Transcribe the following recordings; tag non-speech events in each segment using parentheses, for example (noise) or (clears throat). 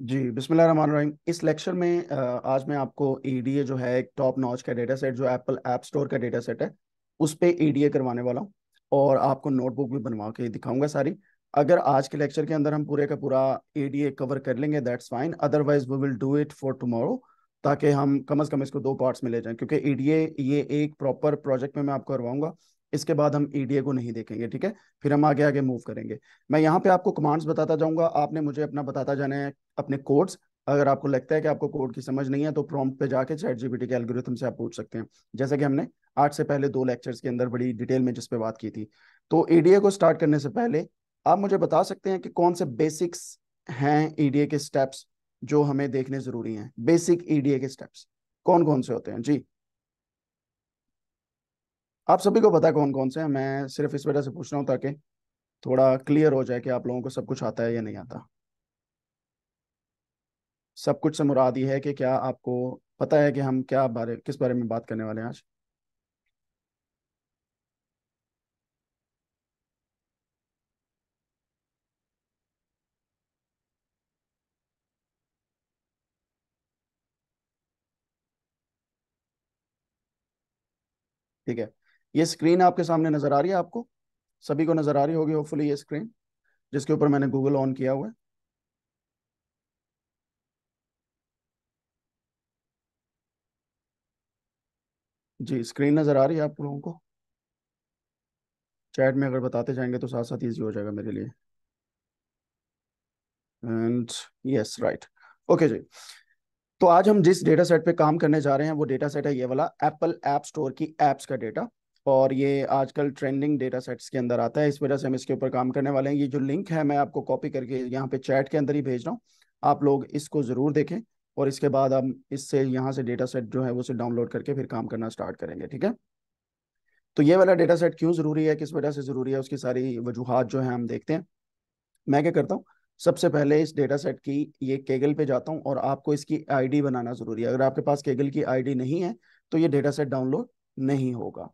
जी बिस्मिल इस लेक्चर में आज मैं आपको ईडीए जो है एक टॉप नॉच का डेटा सेट जो एप्पल ऐप एप स्टोर का डेटा सेट है उस पर ईडीए करवाने वाला हूँ और आपको नोटबुक भी बनवा के दिखाऊंगा सारी अगर आज के लेक्चर के अंदर हम पूरे का पूरा ईडीए कवर कर लेंगे that's fine otherwise we will do it for tomorrow ताकि हम कम अज़ कम इसको दो पार्ट्स में ले जाएं क्योंकि ईडीए ये एक प्रॉपर प्रोजेक्ट में मैं आपको करवाऊंगा इसके बाद हम ईडीए e को नहीं देखेंगे ठीक है फिर हम आगे आगे मूव करेंगे मैं यहाँ पे आपको कमांड्स बताता जाऊंगा आपने मुझे अपना बताता जाना है अपने कोड्स अगर आपको लगता है कि आपको कोड की समझ नहीं है तो प्रॉम्प्ट पे जाके चैट जीपीटी के एल्गोरिथम से आप पूछ सकते हैं जैसे कि हमने आज से पहले दो लेक्चर्स के अंदर बड़ी डिटेल में जिसपे बात की थी तो ईडीए e को स्टार्ट करने से पहले आप मुझे बता सकते हैं कि कौन से बेसिक्स हैं ईडीए e के स्टेप्स जो हमें देखने जरूरी हैं बेसिक ईडीए के स्टेप्स कौन कौन से होते हैं जी आप सभी को पता कौन कौन से हैं मैं सिर्फ इस वजह से पूछ रहा हूँ ताकि थोड़ा क्लियर हो जाए कि आप लोगों को सब कुछ आता है या नहीं आता सब कुछ से मुराद ये है कि क्या आपको पता है कि हम क्या बारे किस बारे में बात करने वाले हैं आज ठीक है ये स्क्रीन आपके सामने नजर आ रही है आपको सभी को नजर आ रही होगी होपफुली ये स्क्रीन जिसके ऊपर मैंने गूगल ऑन किया हुआ है जी स्क्रीन नजर आ रही है आप लोगों को चैट में अगर बताते जाएंगे तो साथ साथ ईजी हो जाएगा मेरे लिए एंड यस राइट ओके जी तो आज हम जिस डेटा सेट पे काम करने जा रहे हैं वो डेटा सेट है ये वाला एप्पल एप स्टोर की एप्स का डेटा और ये आजकल ट्रेंडिंग डेटा सेट्स के अंदर आता है इस वजह से हम इसके ऊपर काम करने वाले हैं ये जो लिंक है मैं आपको कॉपी करके यहाँ पे चैट के अंदर ही भेज रहा हूँ आप लोग इसको ज़रूर देखें और इसके बाद हम इससे यहाँ से डेटा सेट जो है वो डाउनलोड करके फिर काम करना स्टार्ट करेंगे ठीक है तो ये वाला डेटा सेट क्यों ज़रूरी है किस वजह से ज़रूरी है उसकी सारी वजूहत जो है हम देखते हैं मैं क्या करता हूँ सबसे पहले इस डेटा सेट की ये केगल पे जाता हूँ और आपको इसकी आईडी बनाना ज़रूरी है अगर आपके पास केगल की आईडी नहीं है तो ये डेटा सेट डाउनलोड नहीं होगा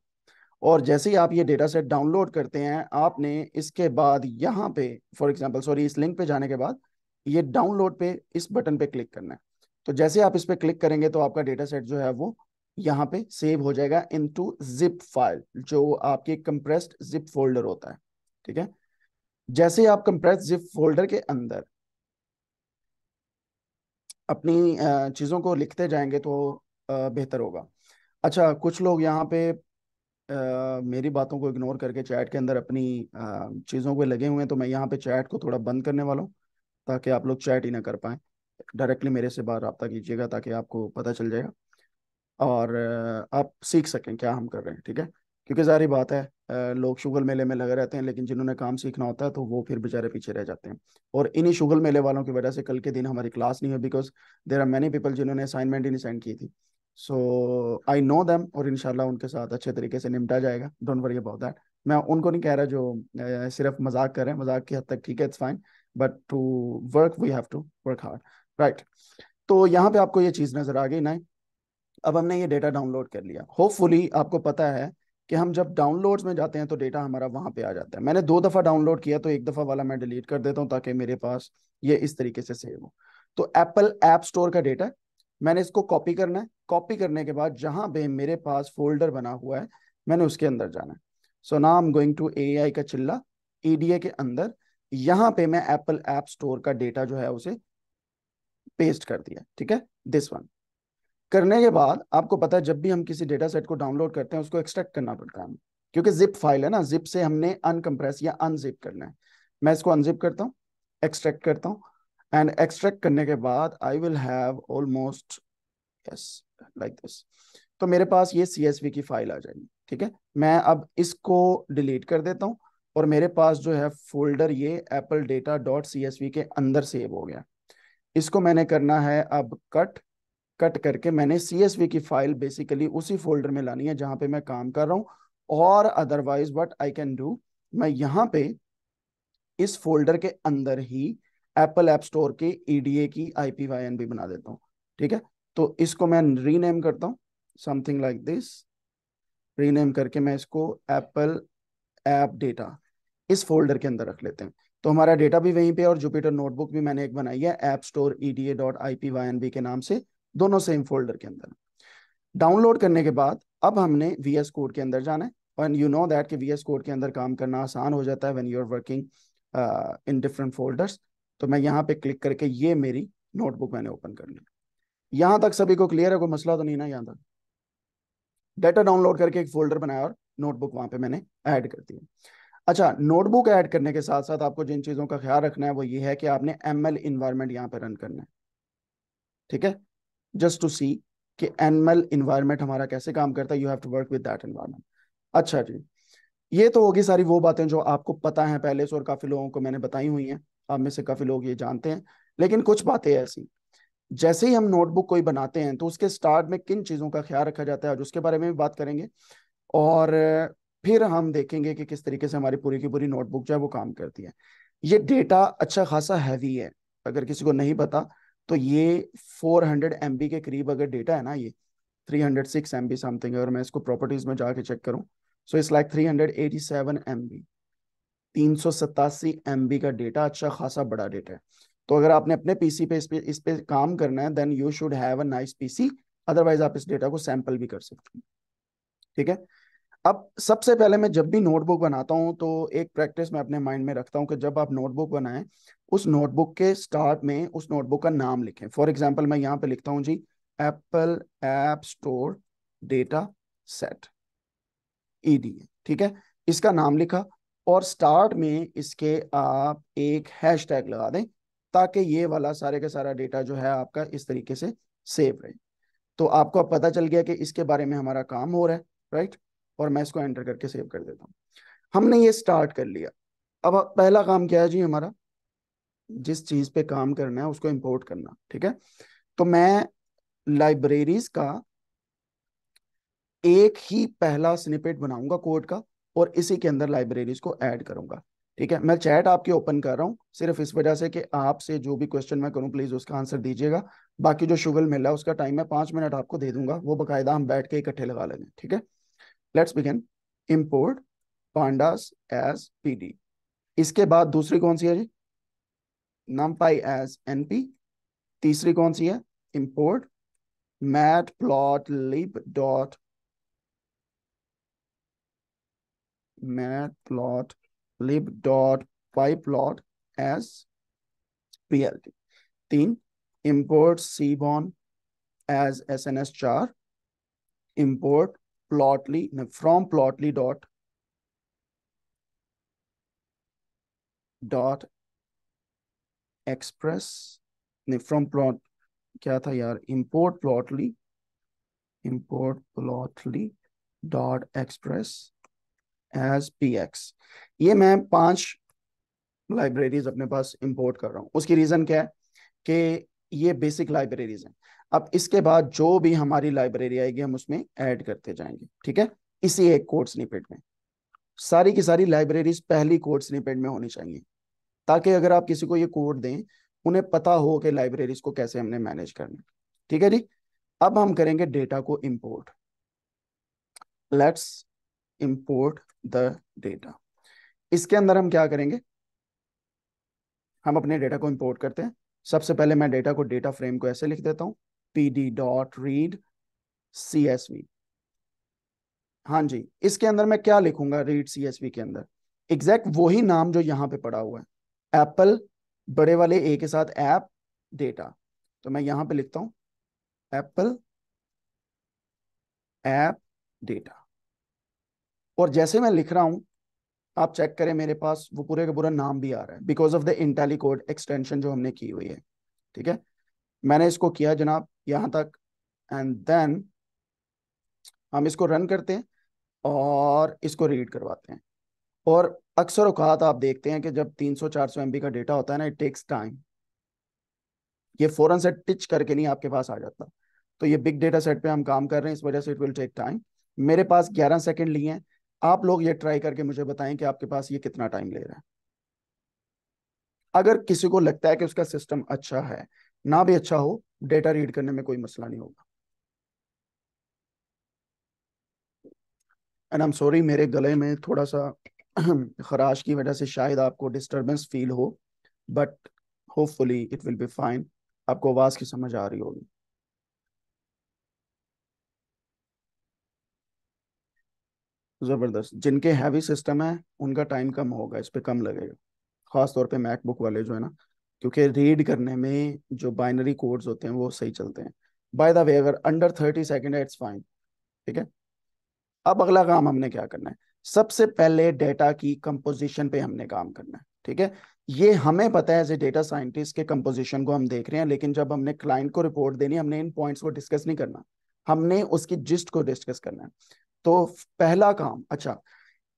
और जैसे ही आप ये डेटा सेट डाउनलोड करते हैं आपने इसके बाद यहाँ पे फॉर एग्जाम्पल सॉरी इस लिंक पे जाने के बाद ये डाउनलोड पे इस बटन पे क्लिक करना है तो जैसे आप इस पर क्लिक करेंगे तो आपका डेटा सेट जो है वो यहाँ पे सेव हो जाएगा इन टू जिप फाइल जो आपके कंप्रेस्ड जिप फोल्डर होता है ठीक है जैसे आप कंप्रेस जिप फोल्डर के अंदर अपनी चीज़ों को लिखते जाएंगे तो बेहतर होगा अच्छा कुछ लोग यहाँ पे मेरी बातों को इग्नोर करके चैट के अंदर अपनी चीज़ों पे लगे हुए हैं तो मैं यहाँ पे चैट को थोड़ा बंद करने वाला हूँ ताकि आप लोग चैट ही ना कर पाएँ डायरेक्टली मेरे से बाहर रबता कीजिएगा ताकि आपको पता चल जाएगा और आप सीख सकें क्या हम कर रहे हैं ठीक है क्योंकि जारी बात है लोग शुगल मेले में लगे रहते हैं लेकिन जिन्होंने काम सीखना होता है तो वो फिर बेचारे पीछे रह जाते हैं और इन्हीं शुगल मेले वालों की वजह से कल के दिन हमारी क्लास नहीं है because there are many people जिन्होंने असाइनमेंट ही नहीं सेंड की थी सो आई नो दैम और इनशाला उनके साथ अच्छे तरीके से निपटा जाएगा डोंट वरी अबाउट दैट मैं उनको नहीं कह रहा जो सिर्फ मजाक कर रहे हैं मजाक की हद तक ठीक है it's fine but to work we have to work hard right तो यहाँ पे आपको ये चीज़ नज़र आ गई ना अब हमने ये डेटा डाउनलोड कर लिया होपफुली आपको पता है कि हम जब डाउनलोड्स में जाते हैं तो डेटा हमारा वहाँ पे आ जाता है मैंने दो दफ़ा डाउनलोड किया तो एक दफ़ा वाला मैं डिलीट कर देता हूँ ताकि मेरे पास ये इस तरीके से सेव हो तो एप्पल ऐप स्टोर का डेटा मैंने इसको कॉपी करना है कॉपी करने के बाद जहां पे मेरे पास फोल्डर बना हुआ है मैंने उसके अंदर जाना है सो ना आई गोइंग टू ए का चिल्ला एडीए के अंदर यहां पे मैं एप्पल ऐप स्टोर का डेटा जो है उसे पेस्ट कर दिया ठीक है दिस वन करने के बाद आपको पता है जब भी हम किसी डेटा सेट को डाउनलोड करते हैं उसको एक्सट्रैक्ट करना पड़ता है क्योंकि जिप फाइल है ना जिप से हमने अनकम्प्रेस या अनजिप करना है मैं इसको अनजिप करता हूँ एक्सट्रैक्ट करता हूँ एंड एक्सट्रैक्ट करने के बाद I will have almost yes like this तो मेरे पास ये सी की फाइल आ जाएगी ठीक है मैं अब इसको डिलीट कर देता हूँ और मेरे पास जो है फोल्डर ये एप्पल डेटा डॉट सी के अंदर सेव हो गया इसको मैंने करना है अब कट कट करके मैंने सी की फाइल बेसिकली उसी फोल्डर में लानी है जहाँ पे मैं काम कर रहा हूँ और otherwise what I can do मैं यहाँ पे इस फोल्डर के अंदर ही एप्पल एप स्टोर के ईडीए e की आईपीवाईएन भी बना देता हूँ ठीक है तो इसको मैं रीनेम करता हूँ समथिंग लाइक दिस रीनेम करके मैं इसको एप्पल एप डेटा इस फोल्डर के अंदर रख लेते हैं तो हमारा डेटा भी वहीं पे और जुपिटर नोटबुक भी मैंने एक बनाई है app store EDA dot I P Y N B के नाम से दोनों सेम फोल्डर के अंदर डाउनलोड करने के बाद अब हमने वी एस कोड के अंदर जाना है एंड यू नो दैट कि वी एस कोड के अंदर काम करना आसान हो जाता है when you are working in different folders तो मैं यहाँ पे क्लिक करके ये मेरी नोटबुक मैंने ओपन कर ली यहाँ तक सभी को क्लियर है कोई मसला तो नहीं ना यहाँ तक डेटा डाउनलोड करके एक फोल्डर बनाया और नोटबुक वहां पे मैंने ऐड कर दी अच्छा नोटबुक ऐड करने के साथ साथ आपको जिन चीज़ों का ख्याल रखना है वो ये है कि आपने एम एल इन्वायरमेंट यहाँ पे रन करना है ठीक है जस्ट टू सी कि एम एल इन्वायरमेंट हमारा कैसे काम करता है you have to work with that environment अच्छा जी ये तो होगी सारी वो बातें जो आपको पता है पहले से और काफ़ी लोगों को मैंने बताई हुई हैं आप में से काफी लोग ये जानते हैं लेकिन कुछ बातें ऐसी जैसे ही हम नोटबुक कोई बनाते हैं तो उसके स्टार्ट में किन चीज़ों का ख्याल रखा जाता है आज उसके बारे में भी बात करेंगे और फिर हम देखेंगे कि किस तरीके से हमारी पूरी की पूरी नोटबुक जो है वो काम करती है ये डेटा अच्छा खासा हैवी है अगर किसी को नहीं पता तो ये 400 हंड्रेड के करीब अगर डेटा है ना ये 306 हंड्रेड समथिंग अगर मैं इसको प्रॉपर्टीज में जाके चेक करूँ सो इट्स लाइक 387 हंड्रेड तीन सौ सतासी एम का डेटा अच्छा खासा बड़ा डेटा है तो अगर आपने अपने पीसी पे इस पे इस पे काम करना है then you should have a nice PC otherwise आप इस डेटा को सैंपल भी कर सकते हैं ठीक है अब सबसे पहले मैं जब भी नोटबुक बनाता हूँ तो एक प्रैक्टिस मैं अपने माइंड में रखता हूं कि जब आप नोटबुक बनाएं उस नोटबुक के स्टार्ट में उस नोटबुक का नाम लिखें फॉर एग्जाम्पल मैं यहाँ पे लिखता हूँ जी Apple app store data set ED ठीक है इसका नाम लिखा और स्टार्ट में इसके आप एक हैश टैग लगा दें ताकि ये वाला सारे का सारा डेटा जो है आपका इस तरीके से सेव रहे तो आपको अब पता चल गया कि इसके बारे में हमारा काम हो रहा है राइट और मैं इसको एंटर करके सेव कर देता हूँ हमने ये स्टार्ट कर लिया अब पहला काम क्या है जी हमारा जिस चीज पे काम करना है उसको इंपोर्ट करना ठीक है तो मैं लाइब्रेरीज का एक ही पहला स्निपेट बनाऊंगा कोड का और इसी के अंदर लाइब्रेरीज को ऐड करूंगा ठीक है मैं चैट आपके ओपन कर रहा हूँ सिर्फ इस वजह से कि आपसे जो भी क्वेश्चन मैं करूँ प्लीज उसका आंसर दीजिएगा बाकी जो शुगल मिला उसका टाइम मैं पांच मिनट आपको दे दूंगा वो बाकायदा हम बैठ के इकट्ठे लगा लेंगे ठीक है let's begin import pandas as P इसके बाद दूसरी कौन सी है जी नम पाई एज एन तीसरी कौन सी है import matplotlib dot matplot lib.pyplot as plt. तीन import cbon as sns char import plotly from plotly dot dot express no, from plot kya tha yaar? import plotly import plotly dot express as P X ये मैं पांच libraries अपने पास import कर रहा हूँ उसकी reason क्या है कि ये बेसिक लाइब्रेरीज हैं अब इसके बाद जो भी हमारी लाइब्रेरी आएगी हम उसमें ऐड करते जाएंगे ठीक है इसी एक कोर्स निपेट में सारी की सारी लाइब्रेरीज पहली कोर्स निपेट में होनी चाहिए ताकि अगर आप किसी को ये कोड दें उन्हें पता हो कि लाइब्रेरीज को कैसे हमने मैनेज करना ठीक है जी अब हम करेंगे डेटा को import let's import the data इसके अंदर हम क्या करेंगे हम अपने डेटा को इंपोर्ट करते हैं सबसे पहले मैं डेटा को डेटा फ्रेम को ऐसे लिख देता हूं P D dot read C S V हाँ जी इसके अंदर मैं क्या लिखूंगा रीड सी एस वी के अंदर एग्जैक्ट वही नाम जो यहां पे पड़ा हुआ है एप्पल बड़े वाले ए के साथ एप डेटा तो मैं यहां पे लिखता हूं एप्पल एप डेटा और जैसे मैं लिख रहा हूं आप चेक करें मेरे पास वो पूरे का पूरा नाम भी आ रहा है because of the IntelliCode extension जो हमने की हुई है ठीक है मैंने इसको किया जनाब यहां तक एंड देन हम इसको रन करते हैं और इसको रीड करवाते हैं और अक्सर औकात आप देखते हैं कि जब 300-400 सौ का डेटा होता है ना इट टेक्स टाइम ये फौरन से टिच करके नहीं आपके पास आ जाता तो ये बिग डेटा सेट पे हम काम कर रहे हैं इस वजह से इट विल टेक टाइम मेरे पास 11 सेकंड लिए हैं आप लोग ये ट्राई करके मुझे बताएं कि आपके पास ये कितना टाइम ले रहा है अगर किसी को लगता है कि उसका सिस्टम अच्छा है ना भी अच्छा हो डेटा रीड करने में कोई मसला नहीं होगा एंड आई एम सॉरी मेरे गले में थोड़ा सा (clears throat) खराश की वजह से शायद आपको डिस्टरबेंस फील हो but hopefully it will be fine आपको आवाज़ की समझ आ रही होगी जबरदस्त जिनके हैवी सिस्टम है उनका टाइम कम होगा इस पर कम लगेगा खास तौर पे मैकबुक वाले जो है ना क्योंकि रीड करने में जो बाइनरी कोड्स होते हैं वो सही चलते हैं बाय द वे अगर अंडर थर्टी सेकेंड है इट्स फाइन ठीक है अब अगला काम हमने क्या करना है सबसे पहले डेटा की कंपोजिशन पे हमने काम करना है ठीक है ये हमें पता है एज ए डेटा साइंटिस्ट के कंपोजिशन को हम देख रहे हैं लेकिन जब हमने क्लाइंट को रिपोर्ट देनी हमने इन पॉइंट्स को डिस्कस नहीं करना हमने उसकी जिस्ट को डिस्कस करना है तो पहला काम अच्छा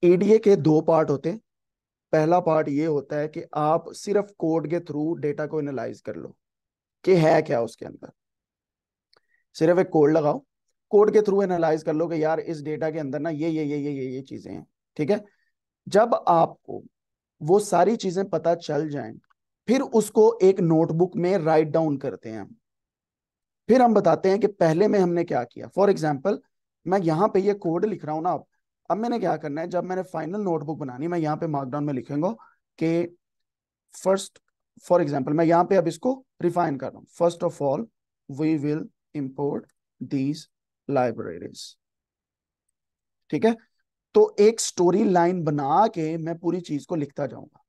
एडीए के दो पार्ट होते हैं पहला पार्ट ये होता है कि आप सिर्फ कोड के थ्रू डेटा को एनालाइज कर लो कि है क्या उसके अंदर सिर्फ एक कोड लगाओ कोड के थ्रू एनालाइज कर लो कि यार इस डेटा के अंदर ना ये ये ये ये ये ये चीजें हैं ठीक है जब आपको वो सारी चीजें पता चल जाएं फिर उसको एक नोटबुक में राइट डाउन करते हैं हम फिर हम बताते हैं कि पहले में हमने क्या किया फॉर एग्जाम्पल मैं यहाँ पे ये कोड लिख रहा हूँ ना अब अब मैंने क्या करना है जब मैंने फाइनल नोटबुक बनानी मैं यहाँ पे मार्कडाउन में लिखेंगे कि फर्स्ट फॉर एग्जाम्पल मैं यहाँ पे अब इसको रिफाइन कर रहा हूँ first of all we will import these libraries ठीक है तो एक स्टोरी लाइन बना के मैं पूरी चीज को लिखता जाऊंगा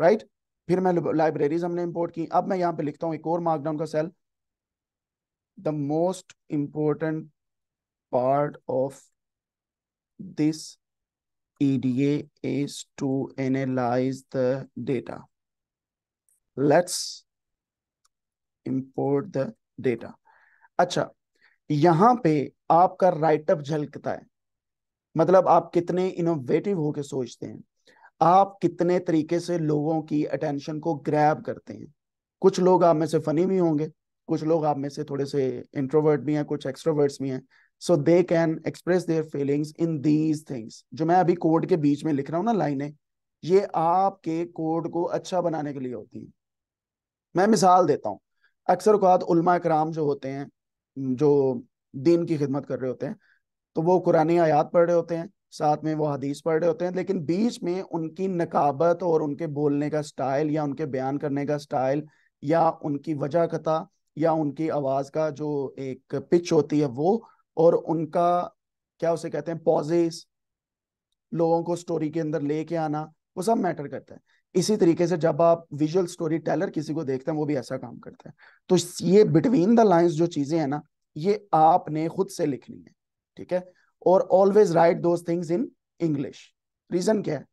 राइट right? फिर मैं लाइब्रेरीज हमने इंपोर्ट की अब मैं यहाँ पे लिखता हूँ एक और मार्कडाउन का cell the most important part of this EDA is to analyze the data. Let's import the data. अच्छा यहाँ पे आपका राइटअप झलकता है मतलब आप कितने इनोवेटिव होके सोचते हैं आप कितने तरीके से लोगों की अटेंशन को ग्रैब करते हैं कुछ लोग आप में से फनी भी होंगे कुछ लोग आप में से थोड़े से इंट्रोवर्ट भी हैं कुछ एक्स्ट्रोवर्ट्स भी हैं so they can express their feelings in these things जो मैं अभी कोड के बीच में लिख रहा हूँ ना लाइनें ये आपके कोड को अच्छा बनाने के लिए होती हैं मैं मिसाल देता हूँ अक्सर अवत उलमा कराम जो होते हैं जो दीन की खिदमत कर रहे होते हैं तो वो कुरानी आयात पढ़ रहे होते हैं साथ में वो हदीस पढ़ रहे होते हैं लेकिन बीच में उनकी नकाबत और उनके बोलने का स्टाइल या उनके बयान करने का स्टाइल या उनकी वजह कथा या उनकी आवाज़ का जो एक पिच होती है वो और उनका क्या उसे कहते हैं पॉजेस लोगों को स्टोरी के अंदर लेके आना वो सब मैटर करता है इसी तरीके से जब आप विजुअल स्टोरी टेलर किसी को देखते हैं वो भी ऐसा काम करता है तो ये बिटवीन द लाइंस जो चीजें हैं ना ये आपने खुद से लिखनी है ठीक है और always write two things in English reason क्या है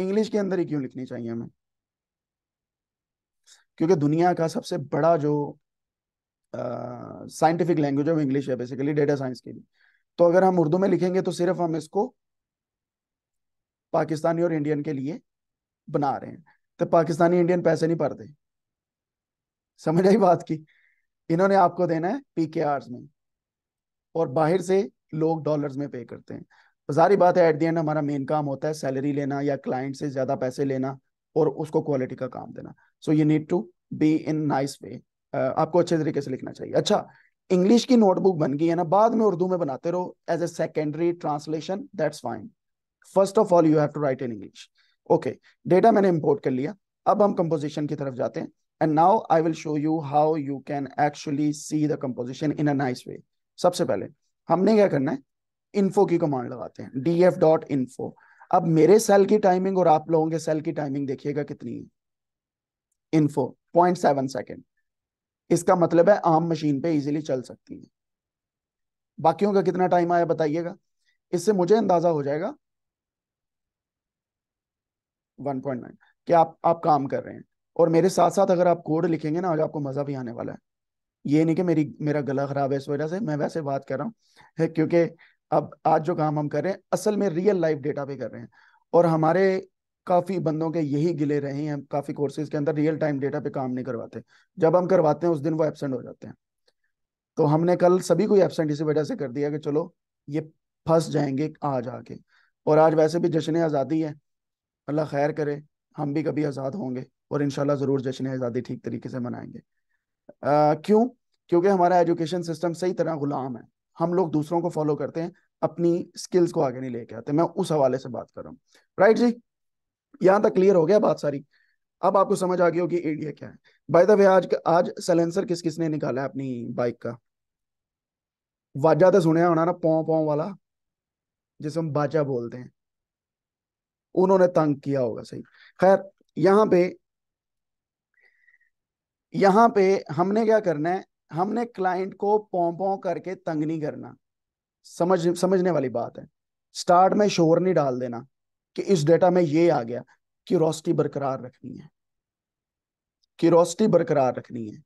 इंग्लिश के अंदर ही क्यों लिखनी चाहिए हमें क्योंकि दुनिया का सबसे बड़ा जो साइंटिफिक लैंग्वेज ऑफ इंग्लिश है बेसिकली डेटा साइंस के लिए तो अगर हम उर्दू में लिखेंगे तो सिर्फ हम इसको पाकिस्तानी और इंडियन के लिए बना रहे हैं तो पाकिस्तानी इंडियन पैसे नहीं पढ़ते समझ आई बात की इन्होंने आपको देना है पी के आर में और बाहर से लोग डॉलर्स में पे करते हैं तो सारी बात है एट दी एंड हमारा मेन काम होता है सैलरी लेना या क्लाइंट से ज्यादा पैसे लेना और उसको क्वालिटी का काम देना so you need to be in nice way आपको अच्छे तरीके से लिखना चाहिए अच्छा इंग्लिश की नोटबुक बन गई है ना बाद में उर्दू में बनाते रहो as a secondary translation that's fine first of all you have to write in English okay data मैंने इंपोर्ट कर लिया अब हम कंपोजिशन की तरफ जाते हैं and now I will show you how you can actually see the composition in a nice way सबसे पहले हमने क्या करना है इन्फो की कमांड लगाते हैं डी एफ डॉट इन्फो अब मेरे सेल की टाइमिंग और आप लोगों के सेल की टाइमिंग देखिएगा कितनी है इन्फो पॉइंट सेवन सेकेंड इसका मतलब है आम मशीन पे इजीली चल सकती है बाकियों का कितना टाइम आया बताइएगा इससे मुझे अंदाजा हो जाएगा 1.9 कि आप आप काम कर रहे हैं और मेरे साथ साथ अगर आप कोड लिखेंगे ना आज आपको मजा भी आने वाला है ये नहीं कि मेरी मेरा गला खराब है इस वजह से मैं वैसे बात कर रहा हूँ क्योंकि अब आज जो काम हम कर रहे हैं असल में रियल लाइफ डेटा पे कर रहे हैं और हमारे काफ़ी बंदों के यही गिले रहे हैं काफ़ी कोर्सेज के अंदर रियल टाइम डेटा पे काम नहीं करवाते जब हम करवाते हैं उस दिन वो एबसेंट हो जाते हैं तो हमने कल सभी को एबसेंट इसी वजह से कर दिया कि चलो ये फंस जाएंगे आज आके और आज वैसे भी जश्न आज़ादी है अल्लाह खैर करे हम भी कभी आज़ाद होंगे और इन ज़रूर जश्न आज़ादी ठीक तरीके से मनाएंगे क्यों क्योंकि हमारा एजुकेशन सिस्टम सही तरह गुलाम है हम लोग दूसरों को फॉलो करते हैं अपनी स्किल्स को आगे नहीं लेके आते मैं उस हवाले से बात कर रहा हूँ राइट जी यहां तक क्लियर हो गया बात सारी अब आपको समझ आ गई होगी एडीए क्या है बाय द वे आज आज सलेंसर किस किसने निकाला है अपनी बाइक का वाजा तो सुने होना ना पौ पौ वाला जिसे हम बाजा बोलते हैं उन्होंने तंग किया होगा सही खैर यहाँ पे यहाँ पे हमने क्या करना है हमने क्लाइंट को पौ पौ करके तंग नहीं करना समझ समझने वाली बात है स्टार्ट में शोर नहीं डाल देना कि इस डेटा में ये आ गया क्यूरोसिटी बरकरार रखनी है क्यूरोसिटी बरकरार रखनी है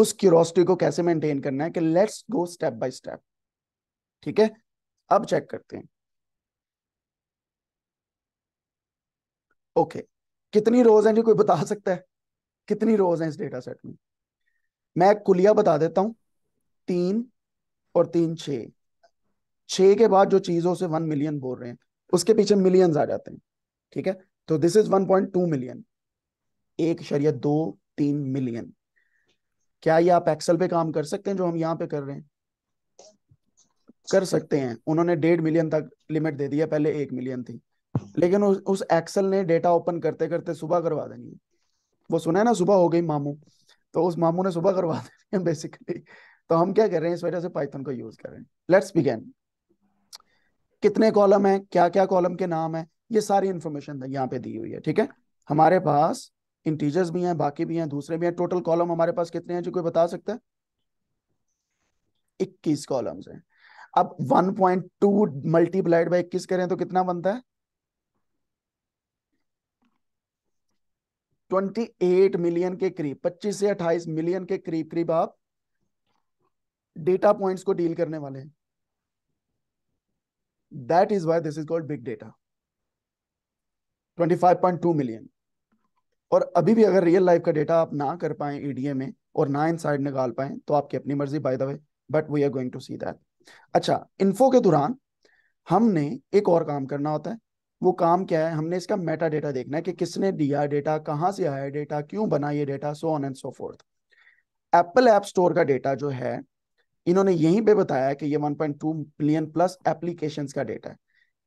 उस क्यूरोसिटी को कैसे मेंटेन करना है कि let's go step by step ठीक है अब चेक करते हैं ओके कितनी रोज हैं जी कोई बता सकता है कितनी रोज हैं इस डेटा सेट में मैं कुलिया बता देता हूं तीन और तीन छ के बाद जो चीज हो उसे वन मिलियन बोल रहे हैं उसके पीछे मिलियंस आ जाते हैं ठीक है तो दिस इज 1.2 मिलियन एक शरीय दो तीन मिलियन क्या ये आप एक्सेल पे काम कर सकते हैं जो हम यहाँ पे कर रहे हैं कर सकते हैं उन्होंने डेढ़ मिलियन तक लिमिट दे दिया पहले एक मिलियन थी लेकिन उस, उस एक्सेल ने डेटा ओपन करते करते सुबह करवा देनी है वो सुना है ना सुबह हो गई मामू तो उस मामू ने सुबह करवा (laughs) देनी है बेसिकली तो हम क्या कर रहे हैं इस वजह से पाइथन को यूज कर रहे हैं लेट्स बिगेन कितने कॉलम है क्या क्या कॉलम के नाम है ये सारी इंफॉर्मेशन यहाँ पे दी हुई है ठीक है हमारे पास इंटीजर्स भी हैं बाकी भी हैं दूसरे भी हैं टोटल कॉलम हमारे पास कितने हैं जो कोई बता सकता है इक्कीस कॉलम्स हैं अब 1.2 पॉइंट टू मल्टीप्लाइड बाई इक्कीस करें तो कितना बनता है 28 मिलियन के करीब 25 से 28 मिलियन के करीब करीब आप डेटा पॉइंट्स को डील करने वाले हैं That is why this is called big data. 25.2 million और अभी भी अगर रियल लाइफ का डेटा आप ना कर पाए ईडीए में और ना इन साइड निकाल पाए तो आपकी अपनी मर्जी by the way but we are going to see that अच्छा इन्फो के दौरान हमने एक और काम करना होता है वो काम क्या है हमने इसका मेटा डेटा देखना है कि किसने दिया डेटा कहाँ से आया डेटा क्यों बना ये data so on and so forth Apple app store का डेटा जो है इन्होंने यहीं पे बताया कि ये 1.2 मिलियन प्लस एप्लीकेशन का डेटा है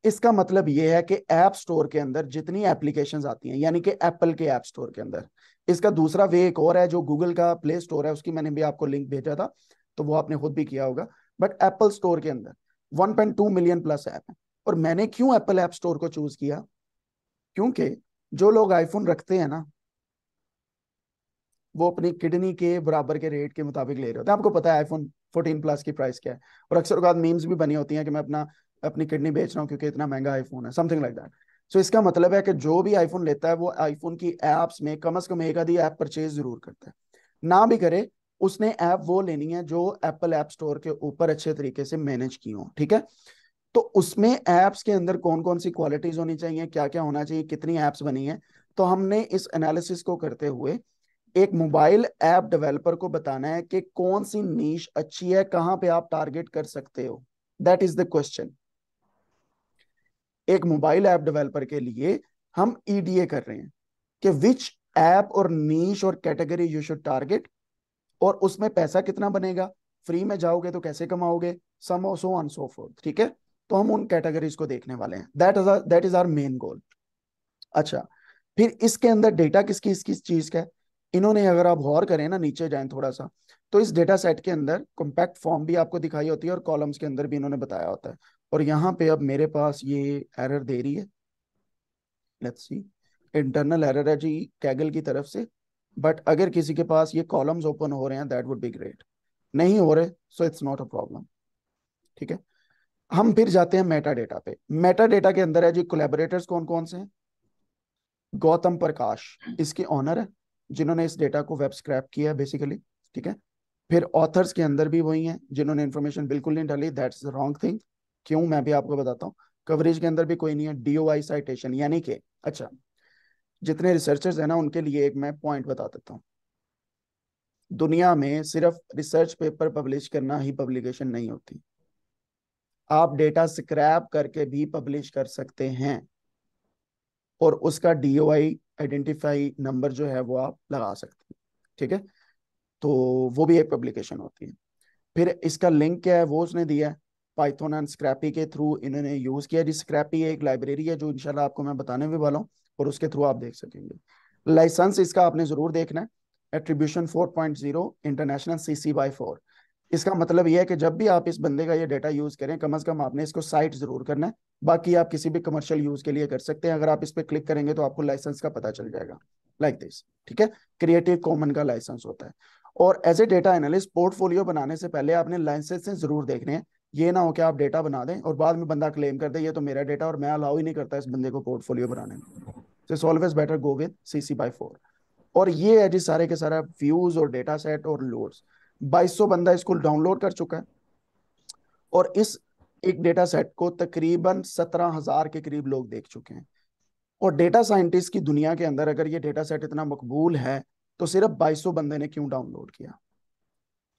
इसका मतलब ये है कि ऐप स्टोर के अंदर जितनी एप्लीकेशन आती हैं यानी कि एप्पल के ऐप स्टोर के अंदर इसका दूसरा वे एक और है जो गूगल का प्ले स्टोर है उसकी मैंने भी आपको लिंक भेजा था तो वो आपने खुद भी किया होगा बट एप्पल स्टोर के अंदर 1.2 मिलियन प्लस ऐप है और मैंने क्यों एप्पल ऐप स्टोर को चूज किया क्योंकि जो लोग आईफोन रखते हैं ना वो अपनी किडनी के बराबर के रेट के मुताबिक ले रहे होते हैं आपको पता है आईफोन फोर्टीन प्लस की प्राइस क्या है और अक्सर उगात मीम्स भी बनी होती हैं कि मैं अपना अपनी किडनी बेच रहा हूँ क्योंकि इतना महंगा आईफोन है समथिंग लाइक दैट सो इसका मतलब है कि जो भी आईफोन लेता है वो आईफोन की एप्स में कम अज कम एक आधी ऐप परचेज जरूर करता है ना भी करे उसने ऐप वो लेनी है जो एप्पल ऐप स्टोर के ऊपर अच्छे तरीके से मैनेज की हो ठीक है तो उसमें ऐप्स के अंदर कौन कौन सी क्वालिटीज होनी चाहिए क्या क्या होना चाहिए कितनी ऐप्स बनी है तो हमने इस एनालिसिस को करते हुए एक मोबाइल ऐप डेवलपर को बताना है कि कौन सी नीश अच्छी है कहां पे आप टारगेट कर सकते हो दैट इज द क्वेश्चन एक मोबाइल ऐप डेवलपर के लिए हम ईडीए e कर रहे हैं कि विच ऐप और नीश और कैटेगरी यू शुड टारगेट और उसमें पैसा कितना बनेगा फ्री में जाओगे तो कैसे कमाओगे सम सो ऑन सो फोर्थ ठीक है तो हम उन कैटेगरीज को देखने वाले हैं that is that is our main goal अच्छा फिर इसके अंदर डेटा किसकी इसकी चीज का है इन्होंने अगर आप गौर करें ना नीचे जाए थोड़ा सा तो इस डेटा सेट के अंदर कॉम्पैक्ट फॉर्म भी आपको दिखाई होती है और कॉलम्स के अंदर भी इन्होंने बताया होता है और यहाँ पे अब मेरे पास ये एरर दे रही है लेट्स सी इंटरनल एरर है जी कैगल की तरफ से बट अगर किसी के पास ये कॉलम्स ओपन हो रहे हैं दैट वुड बी ग्रेट नहीं हो रहे so it's not a problem ठीक है हम फिर जाते हैं मेटा डेटा पे मेटा डेटा के अंदर है जी कोलेबोरेटर्स कौन कौन से हैं गौतम प्रकाश इसके ऑनर है जिन्होंने इस डेटा को वेब स्क्रैप किया बेसिकली ठीक है फिर ऑथर्स के अंदर भी वही हैं जिन्होंने इन्फॉर्मेशन बिल्कुल नहीं डाली दैट्स रॉन्ग थिंग क्यों मैं भी आपको बताता हूँ कवरेज के अंदर भी कोई नहीं है डीओआई साइटेशन यानी कि अच्छा जितने रिसर्चर्स हैं ना उनके लिए एक मैं पॉइंट बता देता हूँ दुनिया में सिर्फ रिसर्च पेपर पब्लिश करना ही पब्लिकेशन नहीं होती आप डेटा स्क्रैप करके भी पब्लिश कर सकते हैं और उसका डीओआई आइडेंटिफाई नंबर जो है वो आप लगा सकते हैं ठीक है तो वो भी एक पब्लिकेशन होती है फिर इसका लिंक क्या है वो उसने दिया है पाइथन एंड स्क्रैपी के थ्रू इन्होंने यूज किया जिस स्क्रैपी एक लाइब्रेरी है जो इनशाला आपको मैं बताने भी वाला हूँ और उसके थ्रू आप देख सकेंगे लाइसेंस इसका आपने जरूर देखना है attribution 4.0 international C by four इसका मतलब यह है कि जब भी आप इस बंदे का ये डेटा यूज करें कम अज कम आपने इसको साइट जरूर करना है बाकी आप किसी भी कमर्शियल यूज के लिए कर सकते हैं अगर आप इस पर क्लिक करेंगे तो आपको लाइसेंस का पता चल जाएगा लाइक दिस ठीक है क्रिएटिव कॉमन का लाइसेंस होता है और as a data analyst portfolio बनाने से पहले आपने लाइसेंस जरूर देखने हैं ये ना हो कि आप डेटा बना दें और बाद में बंदा क्लेम कर दे ये तो मेरा डेटा और मैं अलाउ ही नहीं करता इस बंदे को पोर्टफोलियो बनाने में it's always better go with CC by four और ये है जी सारे के सारा व्यूज और डेटा सेट और लोड्स 2200 बंदा इसको डाउनलोड कर चुका है और इस एक डेटा सेट को तकरीबन 17000 के करीब लोग देख चुके हैं और डेटा साइंटिस्ट की दुनिया के अंदर अगर ये डेटा सेट इतना मकबूल है तो सिर्फ 2200 बंदे ने क्यों डाउनलोड किया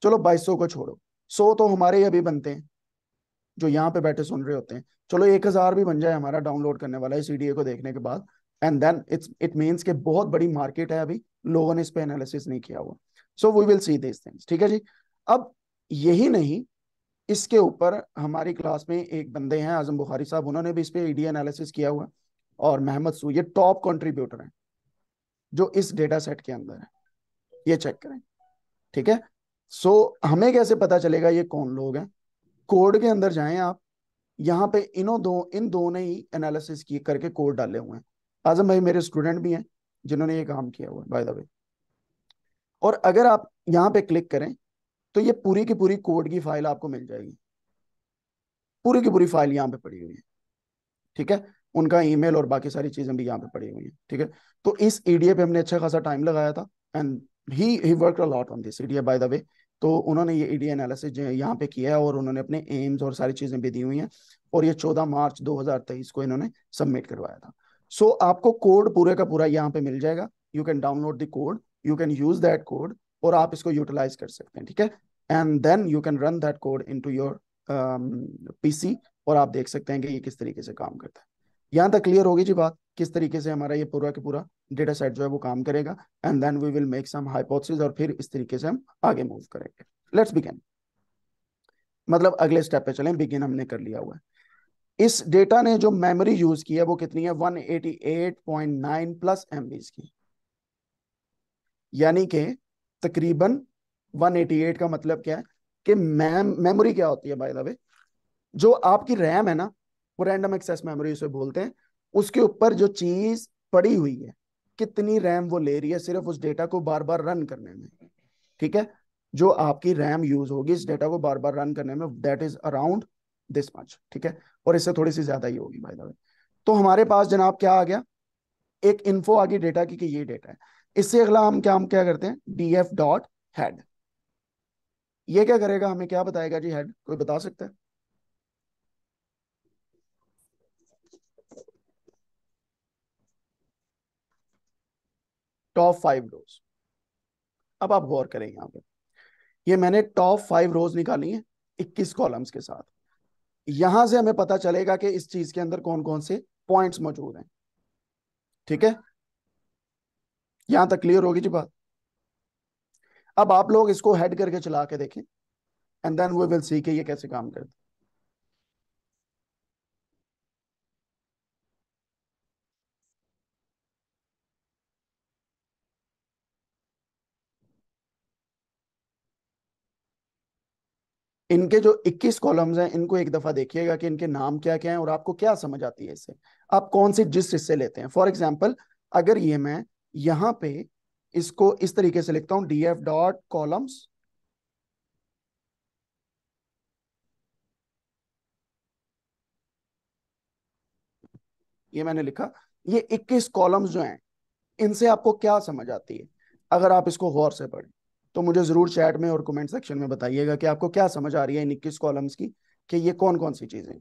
चलो 2200 को छोड़ो सो तो हमारे अभी बनते हैं जो यहाँ पे बैठे सुन रहे होते हैं चलो एक हजार भी बन जाए हमारा डाउनलोड करने वाला इस वीडियो को देखने के बाद and then it's it means के बहुत बड़ी मार्केट है अभी लोगों ने इस पर एनालिसिस नहीं किया हुआ so we will see this things ठीक है जी अब यही नहीं इसके ऊपर हमारी क्लास में एक बंदे हैं आजम बुखारी साहब उन्होंने भी इस पे ईडी एनालिसिस किया हुआ और महमद सू ये टॉप कंट्रीब्यूटर हैं जो इस डेटा सेट के अंदर है ये चेक करें ठीक है सो so, हमें कैसे पता चलेगा ये कौन लोग हैं कोड के अंदर जाएं आप यहाँ पे इनो दो इन दो ने ही एनालिसिस करके कोड डाले हुए हैं आजम भाई मेरे स्टूडेंट भी हैं जिन्होंने ये काम किया हुआ है बाय द वे और अगर आप यहाँ पे क्लिक करें तो ये पूरी की पूरी कोड की फाइल आपको मिल जाएगी पूरी की पूरी फाइल यहाँ पे पड़ी हुई है ठीक है उनका ईमेल और बाकी सारी चीजें भी यहाँ पे पड़ी हुई हैं ठीक है तो इस ईडीए पे हमने अच्छा खासा टाइम लगाया था and he he work a lot on this EDA by the way तो उन्होंने ये ईडी एनालिसिस यहाँ पे किया है और उन्होंने अपने एम्स और सारी चीजें भी दी हुई हैं और ये 14 मार्च 2023 को इन्होंने सबमिट करवाया था सो so, आपको कोड पूरे का पूरा यहाँ पे मिल जाएगा you can download the code you can use that code और आप इसको यूटिलाइज कर सकते हैं ठीक है and then you can run that code into your PC और आप देख सकते हैं कि ये किस तरीके से काम करता है यहाँ तक क्लियर होगी जी बात किस तरीके से हमारा ये पूरा के पूरा डेटा सेट जो है वो काम करेगा and then we will make some hypothesis और फिर इस तरीके से हम आगे मूव करेंगे लेट्स बिगिन मतलब अगले स्टेप पे चलें बिगिन हमने कर लिया हुआ है इस डेटा ने जो मेमोरी यूज की है वो कितनी है 188.9 प्लस एमबीज की यानी कि तकरीबन 188 का मतलब क्या है कि मैम मेमोरी क्या होती है बाय द वे जो आपकी रैम है ना वो रैंडम एक्सेस मेमोरी उसे बोलते हैं उसके ऊपर जो चीज पड़ी हुई है कितनी रैम वो ले रही है सिर्फ उस डेटा को बार बार रन करने में ठीक है जो आपकी रैम यूज होगी इस डेटा को बार बार रन करने में that is around this much ठीक है और इससे थोड़ी सी ज्यादा ही होगी बाय द वे तो हमारे पास जनाब क्या आ गया एक इन्फो आ गई डेटा की कि ये डेटा है इससे अगला हम क्या हम क्या करते हैं डी एफ डॉट हेड ये क्या करेगा हमें क्या बताएगा जी हेड कोई बता सकता है टॉप फाइव रोज अब आप गौर करें यहां पे ये मैंने टॉप फाइव रोज निकाली है इक्कीस कॉलम्स के साथ यहां से हमें पता चलेगा कि इस चीज के अंदर कौन कौन से पॉइंट्स मौजूद हैं ठीक है यहां तक क्लियर होगी जी बात अब आप लोग इसको हेड करके चला के देखें and then we will see के ये कैसे काम करता इनके जो 21 कॉलम्स हैं इनको एक दफा देखिएगा कि इनके नाम क्या क्या हैं और आपको क्या समझ आती है इससे आप कौन सी जिस हिस्से लेते हैं फॉर एग्जाम्पल अगर ये मैं यहां पे इसको इस तरीके से लिखता हूं डी एफ डॉट कॉलम्स ये मैंने लिखा ये 21 कॉलम्स जो हैं इनसे आपको क्या समझ आती है अगर आप इसको गौर से पढ़ें तो मुझे जरूर चैट में और कमेंट सेक्शन में बताइएगा कि आपको क्या समझ आ रही है इन इक्कीस कॉलम्स की कि ये कौन कौन सी चीजें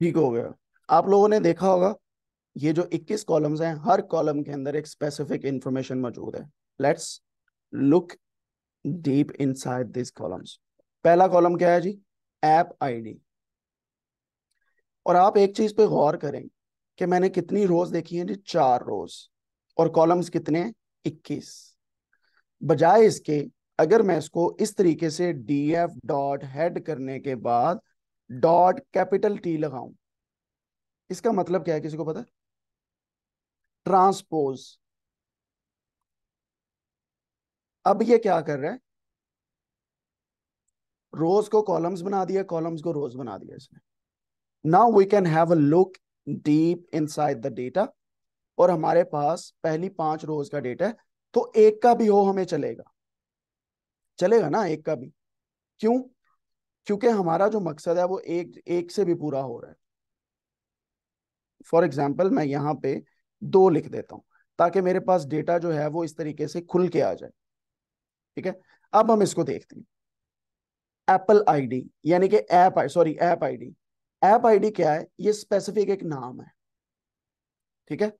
ठीक हो गया आप लोगों ने देखा होगा ये जो 21 कॉलम्स हैं हर कॉलम के अंदर एक स्पेसिफिक इंफॉर्मेशन मौजूद है let's look deep inside this columns पहला कॉलम क्या है जी ऐप आईडी और आप एक चीज पे गौर करें कि मैंने कितनी रोज देखी है जी चार रोज और कॉलम्स कितने हैं इक्कीस बजाय इसके अगर मैं इसको इस तरीके से डी एफ डॉट हेड करने के बाद डॉट कैपिटल टी लगाऊं इसका मतलब क्या है किसी को पता ट्रांसपोज अब ये क्या कर रहा है रोज को कॉलम्स बना दिया कॉलम्स को रोज बना दिया इसने now we can have a look deep inside the data और हमारे पास पहली पांच रोज का डेटा है तो एक का भी हो हमें चलेगा चलेगा ना एक का भी क्यों क्योंकि हमारा जो मकसद है वो एक एक से भी पूरा हो रहा है फॉर एग्जाम्पल मैं यहाँ पे दो लिख देता हूँ ताकि मेरे पास डेटा जो है वो इस तरीके से खुल के आ जाए ठीक है अब हम इसको देखते हैं एप्पल आईडी यानी कि app sorry app ID app ID क्या है ये स्पेसिफिक एक नाम है ठीक है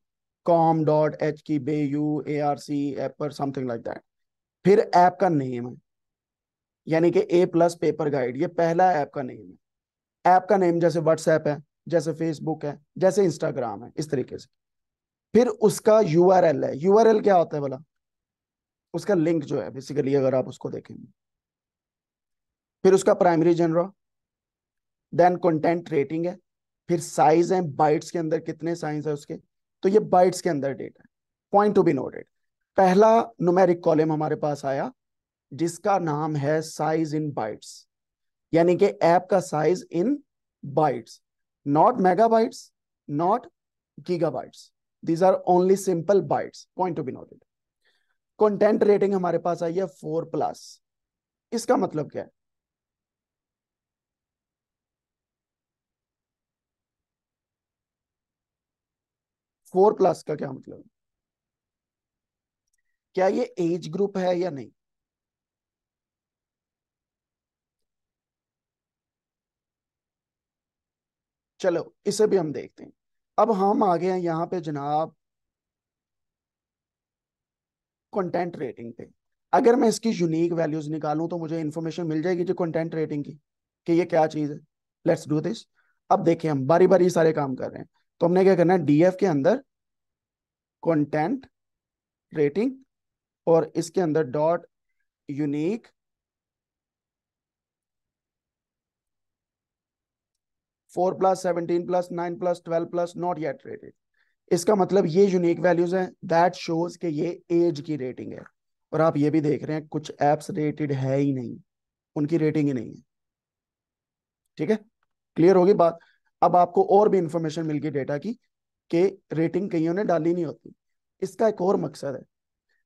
कॉम डॉट एच की बे यू ए आर सी पर समथिंग लाइक दैट फिर ऐप का नेम है यानी कि ए प्लस पेपर गाइड ये पहला ऐप का नेम है ऐप का नेम जैसे व्हाट्सएप है जैसे फेसबुक है जैसे इंस्टाग्राम है इस तरीके से फिर उसका यू है यू क्या होता है बोला उसका लिंक जो है बेसिकली अगर आप उसको देखेंगे फिर उसका primary genre then content rating है फिर साइज है बाइट्स के अंदर कितने साइज है उसके तो ये बाइट्स के अंदर डेटा है पॉइंट टू बी नोटेड पहला नुमेरिक कॉलम हमारे पास आया जिसका नाम है साइज इन बाइट्स यानी कि ऐप का size in bytes not megabytes not gigabytes these are only simple bytes point to be noted content rating हमारे पास आई है फोर प्लस इसका मतलब क्या है फोर प्लस का क्या मतलब है? क्या ये एज ग्रुप है या नहीं चलो इसे भी हम देखते हैं अब हम आ गए हैं यहाँ पे जनाब कंटेंट रेटिंग पे अगर मैं इसकी यूनिक वैल्यूज निकालूं तो मुझे इन्फॉर्मेशन मिल जाएगी जो कंटेंट रेटिंग की कि ये क्या चीज है लेट्स डू दिस अब देखें हम बारी बारी सारे काम कर रहे हैं तो हमने क्या करना है डीएफ के अंदर कंटेंट रेटिंग और इसके अंदर dot unique four plus seventeen plus nine plus twelve plus not yet rated इसका मतलब ये यूनिक वैल्यूज हैं दैट शोज के ये एज की रेटिंग है और आप ये भी देख रहे हैं कुछ एप्स रेटेड है ही नहीं उनकी रेटिंग ही नहीं है ठीक है क्लियर होगी बात अब आपको और भी इंफॉर्मेशन मिल गई डेटा की के रेटिंग कहीं ने डाली नहीं होती इसका एक और मकसद है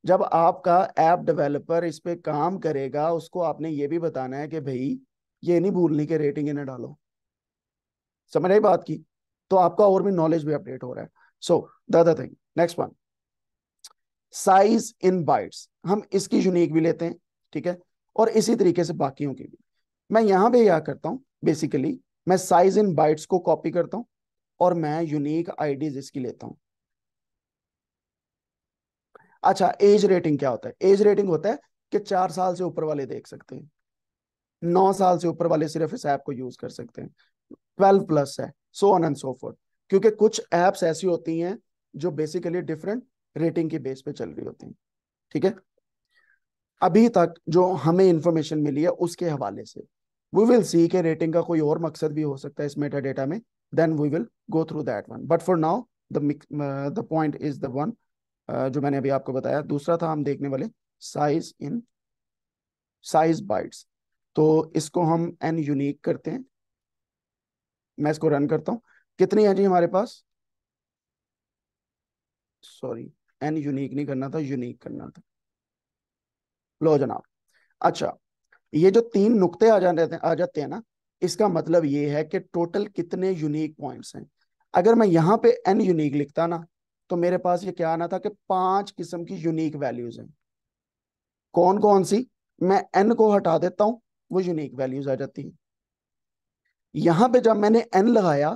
जब आपका ऐप डेवलपर इस पर काम करेगा उसको आपने ये भी बताना है कि भाई ये नहीं भूलनी कि रेटिंग इन्हें डालो समझ आई बात की तो आपका और भी नॉलेज भी अपडेट हो रहा है सो दादा thing next one size in bytes हम इसकी यूनिक भी लेते हैं ठीक है और इसी तरीके से बाकियों की भी मैं यहां पे यह करता हूं बेसिकली मैं साइज इन बाइट्स को कॉपी करता हूं और मैं यूनिक आईडीज इसकी लेता हूं अच्छा एज रेटिंग क्या होता है एज रेटिंग होता है कि चार साल से ऊपर वाले देख सकते हैं नौ साल से ऊपर वाले सिर्फ इस ऐप को यूज कर सकते हैं ट्वेल्व प्लस है so on and so forth क्योंकि कुछ एप्स ऐसी होती हैं जो बेसिकली डिफरेंट रेटिंग के बेस पे चल रही होती हैं ठीक है अभी तक जो हमें इंफॉर्मेशन मिली है उसके हवाले से वी विल सी के रेटिंग का कोई और मकसद भी हो सकता है इस मेटा डेटा में then we will go through that one but for now the point is the one जो मैंने अभी आपको बताया दूसरा था हम देखने वाले साइज इन साइज बाइट्स तो इसको हम एन यूनिक करते हैं मैं इसको रन करता हूँ कितनी है जी हमारे पास सॉरी एन यूनिक नहीं करना था यूनिक करना था लो जनाब अच्छा ये जो तीन नुक्ते आ जाते हैं आ जाते हैं ना इसका मतलब ये है कि टोटल कितने यूनिक पॉइंट्स हैं अगर मैं यहाँ पे एन यूनिक लिखता ना तो मेरे पास ये क्या आना था कि पांच किस्म की यूनिक वैल्यूज हैं कौन कौन सी मैं एन को हटा देता हूँ वो यूनिक वैल्यूज आ जाती हैं यहां पे जब मैंने एन लगाया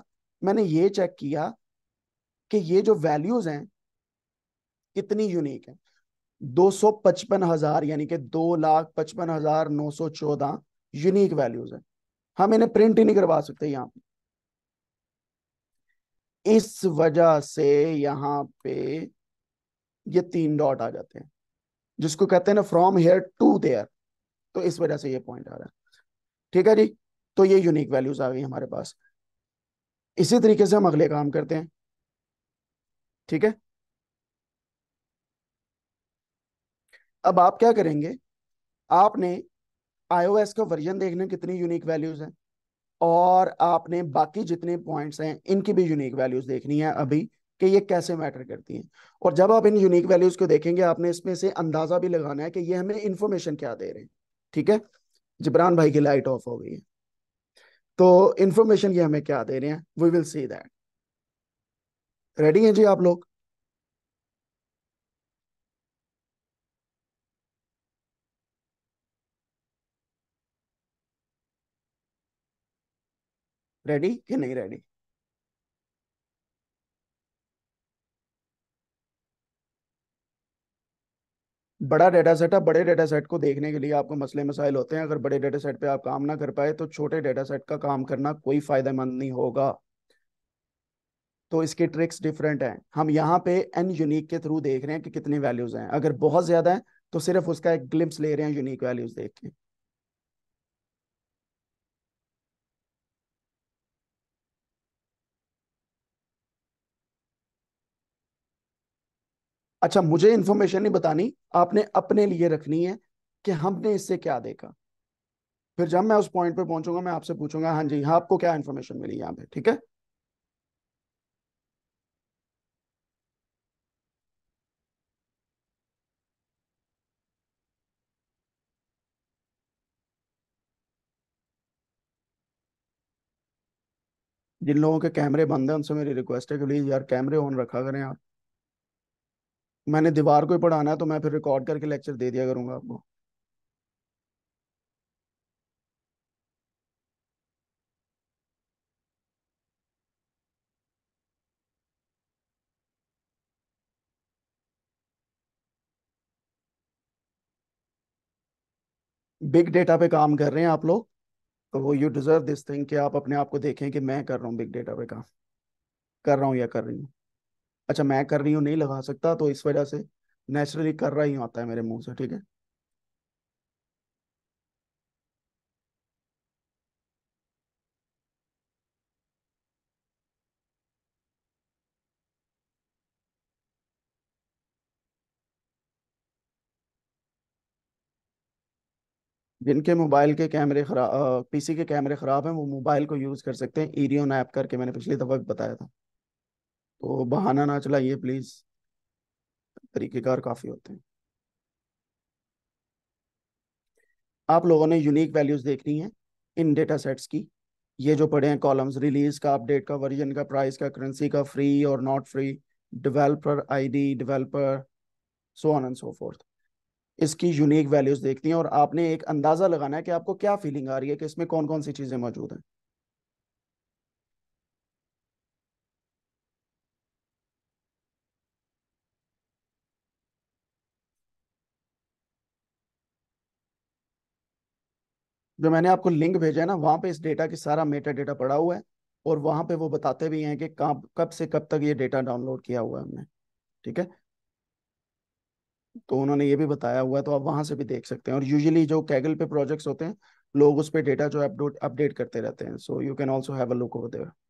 मैंने ये चेक किया कि ये जो वैल्यूज हैं कितनी यूनिक है दो सौ पचपन हजार यानी कि दो लाख पचपन हजार नौ सौ चौदह यूनिक वैल्यूज हैं हम इन्हें प्रिंट ही नहीं करवा सकते यहां पे इस वजह से यहां पे ये तीन डॉट आ जाते हैं जिसको कहते हैं ना फ्रॉम हेयर टू देयर तो इस वजह से ये पॉइंट आ रहा है ठीक है जी तो ये यूनिक वैल्यूज आ गई हमारे पास इसी तरीके से हम अगले काम करते हैं ठीक है अब आप क्या करेंगे आपने आईओएस का वर्जन देखने कितनी यूनिक वैल्यूज हैं और आपने बाकी जितने पॉइंट्स हैं इनकी भी यूनिक वैल्यूज देखनी है अभी कि ये कैसे मैटर करती हैं और जब आप इन यूनिक वैल्यूज को देखेंगे आपने इसमें से अंदाजा भी लगाना है कि ये हमें इन्फॉर्मेशन क्या दे रहे हैं ठीक है जिब्रान भाई की लाइट ऑफ हो गई है तो इंफॉर्मेशन ये हमें क्या दे रहे हैं we will see that ready हैं जी आप लोग रेडी कि नहीं रेडी बड़ा डेटा सेट है बड़े डेटा सेट को देखने के लिए आपको मसले मसाइल होते हैं अगर बड़े डेटा सेट पे आप काम ना कर पाए तो छोटे डेटा सेट का काम करना कोई फायदेमंद नहीं होगा तो इसके ट्रिक्स डिफरेंट हैं हम यहाँ पे एन यूनिक के थ्रू देख रहे हैं कि कितनी वैल्यूज हैं अगर बहुत ज्यादा है तो सिर्फ उसका एक ग्लिम्स ले रहे हैं यूनिक वैल्यूज देख के अच्छा मुझे इन्फॉर्मेशन नहीं बतानी आपने अपने लिए रखनी है कि हमने इससे क्या देखा फिर जब मैं उस पॉइंट पर पहुंचूंगा मैं आपसे पूछूंगा हाँ जी हाँ आपको क्या इन्फॉर्मेशन मिली यहाँ पे ठीक है जिन लोगों के कैमरे बंद हैं उनसे मेरी रिक्वेस्ट है कि प्लीज यार कैमरे ऑन रखा करें आप मैंने दीवार को ही पढ़ाना है तो मैं फिर रिकॉर्ड करके लेक्चर दे दिया करूंगा आपको बिग डेटा पे काम कर रहे हैं आप लोग तो वो यू डिजर्व दिस थिंग कि आप अपने आप को देखें कि मैं कर रहा हूँ बिग डेटा पे काम कर रहा हूँ या कर रही हूँ अच्छा मैं कर रही हूँ नहीं लगा सकता तो इस वजह से नेचुरली कर रहा ही आता है मेरे मुंह से ठीक है जिनके मोबाइल के कैमरे खराब पीसी के कैमरे खराब हैं वो मोबाइल को यूज़ कर सकते हैं ईरियन ऐप करके मैंने पिछली दफ़ा भी बताया था तो बहाना ना चलाइए प्लीज तरीकेकार काफी होते हैं आप लोगों ने यूनिक वैल्यूज देखनी है इन डेटा सेट्स की ये जो पढ़े हैं कॉलम्स रिलीज का अपडेट का वर्जन का प्राइस का करेंसी का फ्री और not free developer ID developer so on and so forth इसकी यूनिक वैल्यूज देखनी है और आपने एक अंदाजा लगाना है कि आपको क्या फीलिंग आ रही है कि इसमें कौन कौन सी चीजें मौजूद हैं जो मैंने आपको लिंक भेजा है ना वहाँ पे इस डेटा के सारा मेटा डेटा पड़ा हुआ है और वहाँ पे वो बताते भी हैं कि कब कब से कब तक ये डेटा डाउनलोड किया हुआ है हमने ठीक है तो उन्होंने ये भी बताया हुआ है तो आप वहाँ से भी देख सकते हैं और यूजली जो कैगल पे प्रोजेक्ट्स होते हैं लोग उस पर डेटा जो अपडेट करते रहते हैं so you can also have look over there